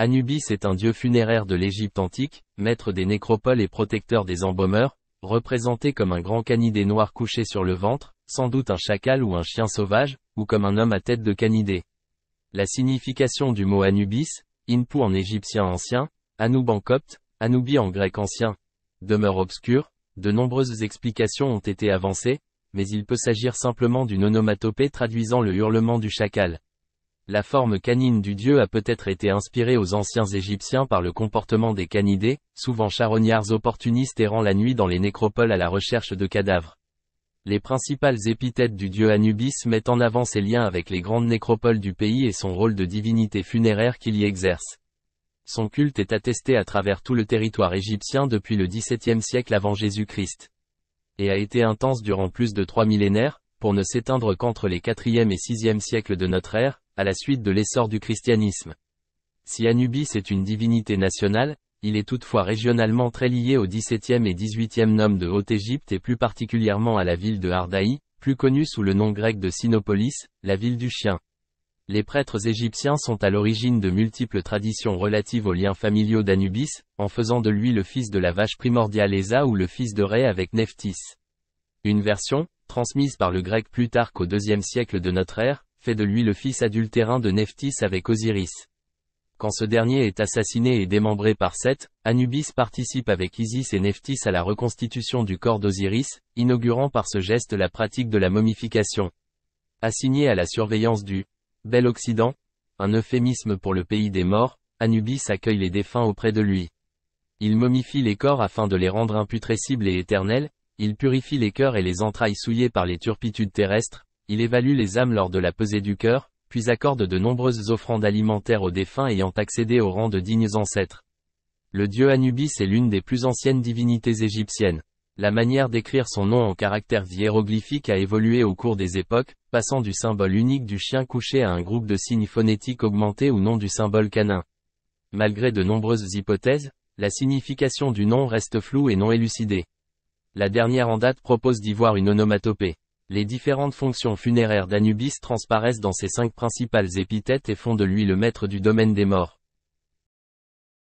Anubis est un dieu funéraire de l'Égypte antique, maître des nécropoles et protecteur des embaumeurs, représenté comme un grand canidé noir couché sur le ventre, sans doute un chacal ou un chien sauvage, ou comme un homme à tête de canidé. La signification du mot Anubis, Inpu en égyptien ancien, Anub en copte, Anubi en grec ancien, demeure obscure, de nombreuses explications ont été avancées, mais il peut s'agir simplement d'une onomatopée traduisant le hurlement du chacal. La forme canine du dieu a peut-être été inspirée aux anciens Égyptiens par le comportement des canidés, souvent charognards opportunistes errant la nuit dans les nécropoles à la recherche de cadavres. Les principales épithètes du dieu Anubis mettent en avant ses liens avec les grandes nécropoles du pays et son rôle de divinité funéraire qu'il y exerce. Son culte est attesté à travers tout le territoire égyptien depuis le XVIIe siècle avant Jésus-Christ. Et a été intense durant plus de trois millénaires, pour ne s'éteindre qu'entre les 4e et 6e siècles de notre ère, à la suite de l'essor du christianisme. Si Anubis est une divinité nationale, il est toutefois régionalement très lié au 17e et 18e de Haute-Égypte et plus particulièrement à la ville de Hardaï, plus connue sous le nom grec de Sinopolis, la ville du chien. Les prêtres égyptiens sont à l'origine de multiples traditions relatives aux liens familiaux d'Anubis, en faisant de lui le fils de la vache primordiale Esa ou le fils de Ré avec Nephthys. Une version, transmise par le grec Plutarque au deuxième siècle de notre ère, fait de lui le fils adultérin de Nephthys avec Osiris. Quand ce dernier est assassiné et démembré par Seth, Anubis participe avec Isis et Nephthys à la reconstitution du corps d'Osiris, inaugurant par ce geste la pratique de la momification. Assigné à la surveillance du Bel Occident, un euphémisme pour le pays des morts, Anubis accueille les défunts auprès de lui. Il momifie les corps afin de les rendre imputrescibles et éternels, il purifie les cœurs et les entrailles souillées par les turpitudes terrestres, il évalue les âmes lors de la pesée du cœur, puis accorde de nombreuses offrandes alimentaires aux défunts ayant accédé au rang de dignes ancêtres. Le dieu Anubis est l'une des plus anciennes divinités égyptiennes. La manière d'écrire son nom en caractères hiéroglyphiques a évolué au cours des époques, passant du symbole unique du chien couché à un groupe de signes phonétiques augmentés ou non du symbole canin. Malgré de nombreuses hypothèses, la signification du nom reste floue et non élucidée. La dernière en date propose d'y voir une onomatopée. Les différentes fonctions funéraires d'Anubis transparaissent dans ses cinq principales épithètes et font de lui le maître du domaine des morts.